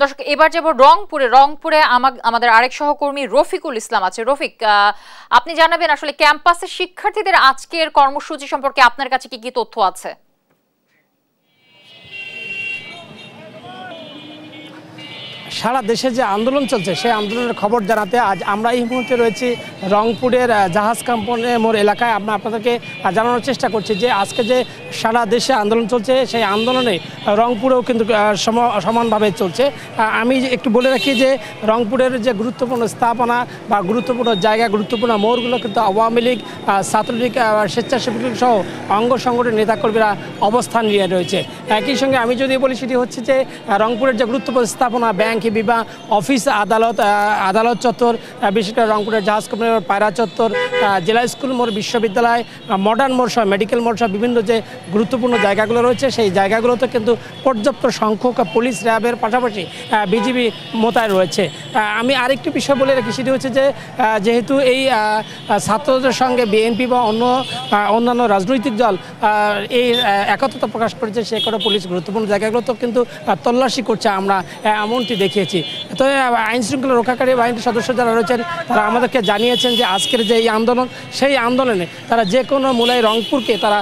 দর্শক এবার যাব রংপুরে রংপুরে আমাদের আরেক সহকর্মী রফিকুল ইসলাম আছে রফিক আপনি জানাবেন আসলে ক্যাম্পাসে শিক্ষার্থীদের আজকের কর্মসূচি সম্পর্কে আপনার কাছে কি কি তথ্য আছে সারা দেশে যে আন্দোলন চলছে সেই আন্দোলনের খবর জানাতে আজ আমরা এই মুহূর্তে রয়েছি রংপুরের জাহাজ কাম্পনে মোর এলাকায় আমরা আপনাদেরকে জানানোর চেষ্টা করছি যে আজকে যে সারা দেশে আন্দোলন চলছে সেই আন্দোলনে রংপুরেও কিন্তু সম সমানভাবে চলছে আমি একটু বলে রাখি যে রংপুরের যে গুরুত্বপূর্ণ স্থাপনা বা গুরুত্বপূর্ণ জায়গা গুরুত্বপূর্ণ মোড়গুলো কিন্তু আওয়ামী লীগ ছাত্রলীগ স্বেচ্ছাসেবী সহ অঙ্গ সংগঠনের নেতাকর্মীরা অবস্থান নিয়ে রয়েছে একই সঙ্গে আমি যদি বলি সেটি হচ্ছে যে রংপুরের যে গুরুত্বপূর্ণ স্থাপনা ব্যাংক সাংখী বিবাহ অফিস আদালত আদালত চত্বর বিশেষ করে রংপুরের জাহাজ কোম্পানির পায়রা চত্বর জেলা স্কুল মোড় বিশ্ববিদ্যালয় মডার্ন মোড় মেডিকেল মোড় বিভিন্ন যে গুরুত্বপূর্ণ জায়গাগুলো রয়েছে সেই জায়গাগুলোতে কিন্তু পর্যাপ্ত সংখ্যক পুলিশ র্যাবের পাশাপাশি বিজিবি মোতায়েন রয়েছে আমি আরেকটি বিষয় বলে রাখি সেটি হচ্ছে যে যেহেতু এই ছাত্রদের সঙ্গে বিএনপি বা অন্য অন্যান্য রাজনৈতিক দল এই একত্রতা প্রকাশ করেছে সে করে পুলিশ গুরুত্বপূর্ণ জায়গাগুলোতেও কিন্তু তল্লাশি করছে আমরা এমনটি দেখি দেখিয়েছি তো আইন শৃঙ্খলা রক্ষাকারী বাহিনীর সদস্য যারা রয়েছেন তারা আমাদেরকে জানিয়েছেন যে আজকের যে এই আন্দোলন সেই আন্দোলনে তারা যে কোনো মূলায় রংপুরকে তারা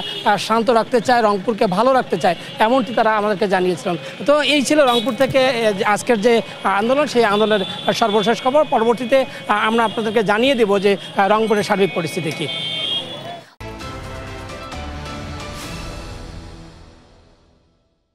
শান্ত রাখতে চায় রংপুরকে ভালো রাখতে চায় এমনটি তারা আমাদেরকে জানিয়েছিলেন তো এই ছিল রংপুর থেকে আজকের যে আন্দোলন সেই আন্দোলনের সর্বশেষ খবর পরবর্তীতে আমরা আপনাদেরকে জানিয়ে দেব যে রংপুরের সার্বিক পরিস্থিতি কী